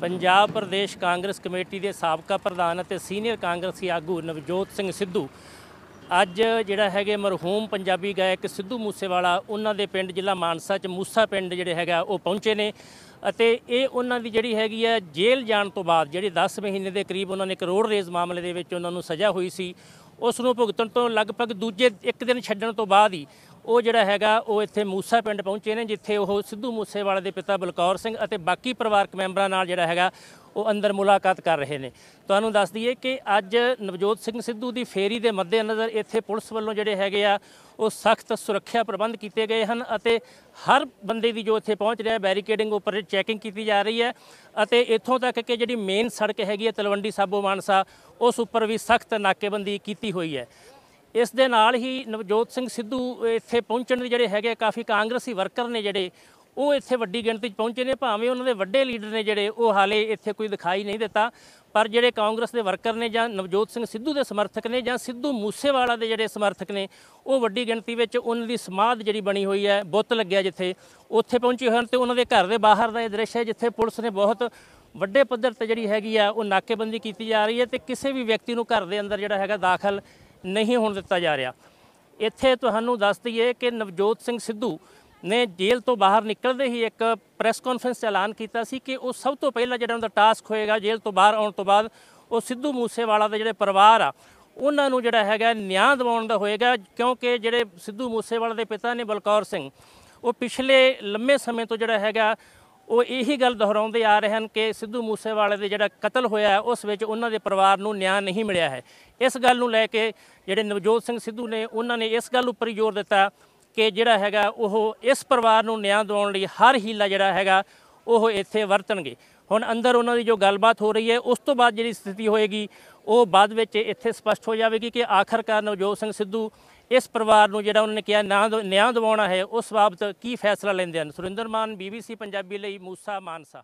Punjab Pradesh Congress committee ਦੇ ਸਾਬਕਾ ਪ੍ਰਧਾਨ ਅਤੇ ਸੀਨੀਅਰ ਕਾਂਗਰਸੀ ਆਗੂ ਨਵਜੋਤ ਸਿੰਘ ਸਿੱਧੂ ਅੱਜ ਜਿਹੜਾ ਹੈਗੇ ਮਰਹੂਮ ਪੰਜਾਬੀ ਗਾਇਕ ਸਿੱਧੂ ਮੂਸੇਵਾਲਾ ਉਹਨਾਂ ਦੇ ਪਿੰਡ ਜ਼ਿਲ੍ਹਾ ਮਾਨਸਾ ਚ ਮੂਸਾ ਪਿੰਡ ਜਿਹੜੇ ਹੈਗਾ ਉਹ ਪਹੁੰਚੇ ਨੇ ਅਤੇ ਇਹ ਉਹਨਾਂ ਦੀ ਜਿਹੜੀ ਹੈਗੀ ਹੈ ਜੇਲ੍ਹ ਜਾਣ ਤੋਂ ਬਾਅਦ ਜਿਹੜੇ 10 ਮਹੀਨੇ ਦੇ ਕਰੀਬ ਉਹਨਾਂ ਨੇ ਕਰੋੜ ਰੇਜ਼ ਮਾਮਲੇ ਦੇ ਵਿੱਚ ਉਹਨਾਂ ਨੂੰ ਸਜ਼ਾ ਹੋਈ ਸੀ ਉਸ ਨੂੰ ਭੁਗਤਣ ਤੋਂ ਲਗਭਗ ਦੂਜੇ ਇੱਕ ਦਿਨ ਛੱਡਣ ਤੋਂ ਬਾਅਦ ਹੀ ਉਹ ਜਿਹੜਾ ਹੈਗਾ ਉਹ ਇੱਥੇ ਮੂਸਾ ਪਿੰਡ ਪਹੁੰਚੇ ਨੇ ਜਿੱਥੇ ਉਹ ਸਿੱਧੂ ਮੂਸੇਵਾਲੇ ਦੇ ਪਿਤਾ ਬਲਕੌਰ ਸਿੰਘ ਅਤੇ ਬਾਕੀ ਪਰਿਵਾਰਕ ਮੈਂਬਰਾਂ ਨਾਲ ਜਿਹੜਾ ਹੈਗਾ ਉਹ ਅੰਦਰ ਮੁਲਾਕਾਤ ਕਰ ਰਹੇ ਨੇ ਤੁਹਾਨੂੰ ਦੱਸ ਦਈਏ ਕਿ ਅੱਜ ਨਵਜੋਤ ਸਿੰਘ ਸਿੱਧੂ ਦੀ ਫੇਰੀ ਦੇ ਮੱਦੇਨਜ਼ਰ ਇੱਥੇ ਪੁਲਿਸ ਵੱਲੋਂ ਜਿਹੜੇ ਹੈਗੇ ਆ ਉਹ ਸਖਤ ਸੁਰੱਖਿਆ ਪ੍ਰਬੰਧ ਕੀਤੇ ਗਏ ਹਨ ਅਤੇ ਹਰ ਬੰਦੇ ਦੀ ਜੋ ਇੱਥੇ ਪਹੁੰਚ ਰਿਹਾ ਬੈਰੀਕੇਡਿੰਗ ਉੱਪਰ ਚੈਕਿੰਗ ਕੀਤੀ ਜਾ ਰਹੀ ਹੈ ਅਤੇ ਇੱਥੋਂ ਤੱਕ ਕਿ ਜਿਹੜੀ ਮੇਨ ਸੜਕ ਹੈਗੀ ਹੈ ਤਲਵੰਡੀ ਸਾਬੋ ਮਾਨਸਾ ਉਸ ਉੱਪਰ ਵੀ ਸਖਤ ਨਾਕੇਬੰਦੀ ਕੀਤੀ ਹੋਈ ਹੈ ਇਸ ਦੇ ਨਾਲ ਹੀ ਨਵਜੋਤ ਸਿੰਘ ਸਿੱਧੂ ਇੱਥੇ ਪਹੁੰਚਣ ਦੇ ਜਿਹੜੇ ਹੈਗੇ ਕਾਫੀ ਕਾਂਗਰਸੀ ਵਰਕਰ ਨੇ ਜਿਹੜੇ ਉਹ ਇੱਥੇ ਵੱਡੀ ਗਿਣਤੀ 'ਚ ਪਹੁੰਚੇ ਨੇ ਭਾਵੇਂ ਉਹਨਾਂ ਦੇ ਵੱਡੇ ਲੀਡਰ ਨੇ ਜਿਹੜੇ ਉਹ ਹਾਲੇ ਇੱਥੇ ਕੋਈ ਦਿਖਾਈ ਨਹੀਂ ਦਿੱਤਾ ਪਰ ਜਿਹੜੇ ਕਾਂਗਰਸ ਦੇ ਵਰਕਰ ਨੇ ਜਾਂ ਨਵਜੋਤ ਸਿੰਘ ਸਿੱਧੂ ਦੇ ਸਮਰਥਕ ਨੇ ਜਾਂ ਸਿੱਧੂ ਮੂਸੇਵਾਲਾ ਦੇ ਜਿਹੜੇ ਸਮਰਥਕ ਨੇ ਉਹ ਵੱਡੀ ਗਿਣਤੀ ਵਿੱਚ ਉਹਨਾਂ ਦੀ ਸਮਾਧ ਜਿਹੜੀ ਬਣੀ ਹੋਈ ਹੈ ਬੁੱਤ ਲੱਗਿਆ ਜਿੱਥੇ ਉੱਥੇ ਪਹੁੰਚੇ ਹੋਏ ਹਨ ਤੇ ਉਹਨਾਂ ਦੇ ਘਰ ਦੇ ਬਾਹਰ ਦਾ ਇਹ ਦ੍ਰਿਸ਼ ਹੈ ਜਿੱਥੇ ਪੁਲਿਸ ਨੇ ਬਹੁਤ ਵੱਡੇ ਪੱਧਰ ਤੇ ਜਿਹੜੀ ਹੈਗੀ ਆ ਉਹ ਨਾਕੇਬੰਦੀ ਕੀਤੀ ਜਾ ਰਹੀ ਹੈ ਤੇ ਕਿਸੇ ਵੀ ਵਿਅਕਤੀ ਨੂੰ ਘਰ ਦੇ ਅੰਦਰ ਜਿਹੜਾ ਹੈਗਾ ਦਾਖਲ ਨਹੀਂ ਹੋਣ ਦਿੱਤਾ ਜਾ ਰਿਹਾ ਇੱਥੇ ਤੁਹਾਨੂੰ ਦੱਸ ਦਈਏ ਕਿ ਨਵਜੋਤ ਸਿੰਘ ਸਿੱਧੂ ਨੇ ਜੇਲ੍ਹ ਤੋਂ ਬਾਹਰ ਨਿਕਲਦੇ ਹੀ ਇੱਕ ਪ੍ਰੈਸ ਕਾਨਫਰੰਸ ਐਲਾਨ ਕੀਤਾ ਸੀ ਕਿ ਉਹ ਸਭ ਤੋਂ ਪਹਿਲਾਂ ਜਿਹੜਾ ਉਹਦਾ ਟਾਸਕ ਹੋਏਗਾ ਜੇਲ੍ਹ ਤੋਂ ਬਾਹਰ ਆਉਣ ਤੋਂ ਬਾਅਦ ਉਹ ਸਿੱਧੂ ਮੂਸੇਵਾਲਾ ਦੇ ਜਿਹੜੇ ਪਰਿਵਾਰ ਆ ਉਹਨਾਂ ਨੂੰ ਜਿਹੜਾ ਹੈਗਾ ਨਿਆਂ ਦਿਵਾਉਣ ਦਾ ਹੋਏਗਾ ਕਿਉਂਕਿ ਜਿਹੜੇ ਸਿੱਧੂ ਮੂਸੇਵਾਲਾ ਦੇ ਪਿਤਾ ਨੇ ਬਲਕੌਰ ਸਿੰਘ ਉਹ ਪਿਛਲੇ ਲੰਮੇ ਸਮੇਂ ਤੋਂ ਜਿਹੜਾ ਹੈਗਾ ਉਹ ਇਹੀ ਗੱਲ ਦੁਹਰਾਉਂਦੇ ਆ ਰਹੇ ਹਨ ਕਿ ਸਿੱਧੂ ਮੂਸੇਵਾਲੇ ਦੇ ਜਿਹੜਾ ਕਤਲ ਹੋਇਆ ਉਸ ਵਿੱਚ ਉਹਨਾਂ ਦੇ ਪਰਿਵਾਰ ਨੂੰ ਨਿਆਂ ਨਹੀਂ ਮਿਲਿਆ ਹੈ ਇਸ ਗੱਲ ਨੂੰ ਲੈ ਕੇ ਜਿਹੜੇ ਨਵਜੋਤ ਸਿੰਘ ਸਿੱਧੂ ਨੇ ਉਹਨਾਂ ਨੇ ਇਸ ਗੱਲ ਉੱਪਰ ਜ਼ੋਰ ਦਿੱਤਾ ਕਿ ਜਿਹੜਾ ਹੈਗਾ ਉਹ ਇਸ ਪਰਿਵਾਰ ਨੂੰ ਨਿਆਂ ਦਿਵਾਉਣ ਲਈ ਹਰ ਹੀਲਾ ਜਿਹੜਾ ਹੈਗਾ ਉਹ ਇੱਥੇ ਵਰਤਣਗੇ ਹੁਣ ਅੰਦਰ ਉਹਨਾਂ ਦੀ ਜੋ ਗੱਲਬਾਤ ਹੋ ਰਹੀ ਹੈ ਉਸ ਤੋਂ ਬਾਅਦ ਜਿਹੜੀ ਸਥਿਤੀ ਹੋਏਗੀ ਉਹ ਬਾਅਦ ਵਿੱਚ ਇੱਥੇ ਸਪਸ਼ਟ ਹੋ ਜਾਵੇਗੀ ਕਿ ਆਖਰਕਾਰ ਨਵਜੋਤ ਸਿੰਘ ਸਿੱਧੂ ਇਸ ਪਰਿਵਾਰ ਨੂੰ ਜਿਹੜਾ ਉਹਨਾਂ ਨੇ ਕਿਹਾ ਨਾ ਨਿਆਂ ਦਿਵਾਉਣਾ ਹੈ ਉਸ ਬਾਬਤ ਕੀ ਫੈਸਲਾ ਲੈਂਦੇ ਹਨ ਸੁਰਿੰਦਰ ਮਾਨ ਬੀਬੀਸੀ ਪੰਜਾਬੀ ਲਈ ਮੂਸਾ ਮਾਨਸਾ